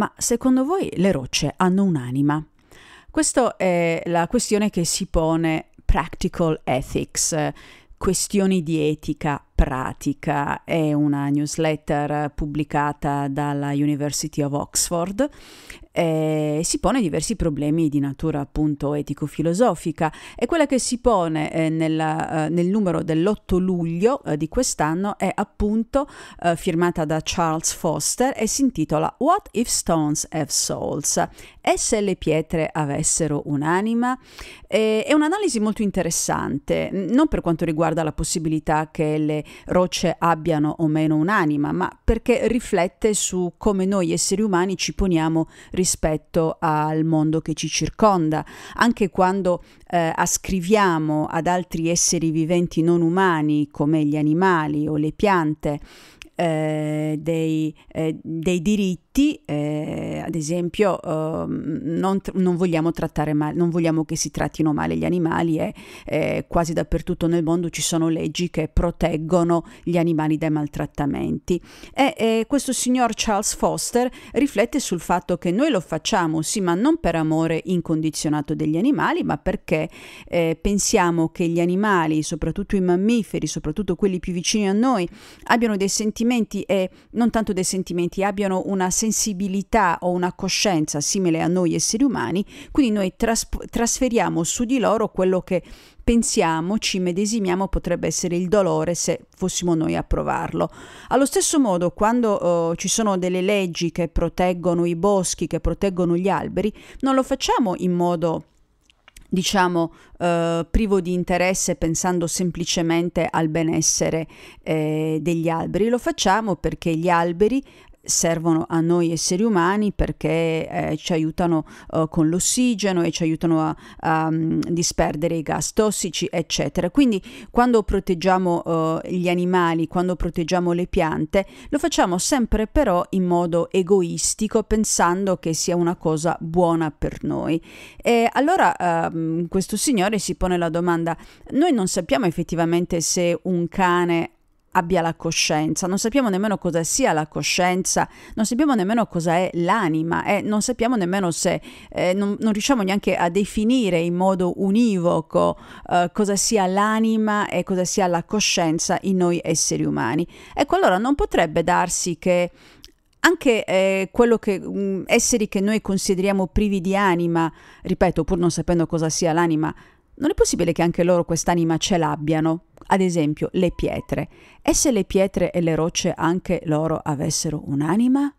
Ma secondo voi le rocce hanno un'anima? Questa è la questione che si pone Practical Ethics, eh, questioni di etica, pratica è una newsletter pubblicata dalla University of Oxford eh, si pone diversi problemi di natura appunto etico-filosofica e quella che si pone eh, nella, eh, nel numero dell'8 luglio eh, di quest'anno è appunto eh, firmata da Charles Foster e si intitola What if Stones Have Souls? E se le pietre avessero un'anima? è un'analisi molto interessante, non per quanto riguarda la possibilità che le rocce abbiano o meno un'anima, ma perché riflette su come noi esseri umani ci poniamo rispetto al mondo che ci circonda. Anche quando eh, ascriviamo ad altri esseri viventi non umani, come gli animali o le piante, eh, dei, eh, dei, diritti, eh, ad esempio ehm, non, non, vogliamo trattare male, non vogliamo che si trattino male gli animali e eh, quasi dappertutto nel mondo ci sono leggi che proteggono gli animali dai maltrattamenti. E, e questo signor Charles Foster riflette sul fatto che noi lo facciamo sì ma non per amore incondizionato degli animali ma perché eh, pensiamo che gli animali, soprattutto i mammiferi, soprattutto quelli più vicini a noi, abbiano dei sentimenti sentimenti e non tanto dei sentimenti, abbiano una sensibilità o una coscienza simile a noi esseri umani, quindi noi tras- trasferiamo su di loro quello che pensiamo, ci medesimiamo, potrebbe essere il dolore se fossimo noi a provarlo. Allo stesso modo, quando eh, ci sono delle leggi che proteggono i boschi, che proteggono gli alberi, non lo facciamo in modo diciamo, eh, privo di interesse pensando semplicemente al benessere eh, degli alberi. Lo facciamo perché gli alberi servono a noi esseri umani perché eh, ci aiutano eh, con l'ossigeno e ci aiutano a, a, a, mm, disperdere i gas tossici, eccetera. Quindi quando proteggiamo eh, gli animali, quando proteggiamo le piante, lo facciamo sempre però in modo egoistico, pensando che sia una cosa buona per noi. E allora ehm, questo signore si pone la domanda, noi non sappiamo effettivamente se un cane abbia la coscienza, non sappiamo nemmeno cosa sia la coscienza, non sappiamo nemmeno cosa è l'anima e eh, non sappiamo nemmeno se, eh, non, non, riusciamo neanche a definire in modo univoco eh, cosa sia l'anima e cosa sia la coscienza in noi esseri umani. Ecco, allora non potrebbe darsi che anche eh, quello che mh, mm, esseri che noi consideriamo privi di anima, ripeto, pur non sapendo cosa sia l'anima, non è possibile che anche loro quest'anima ce l'abbiano? Ad esempio, le pietre. E se le pietre e le rocce anche loro avessero un'anima?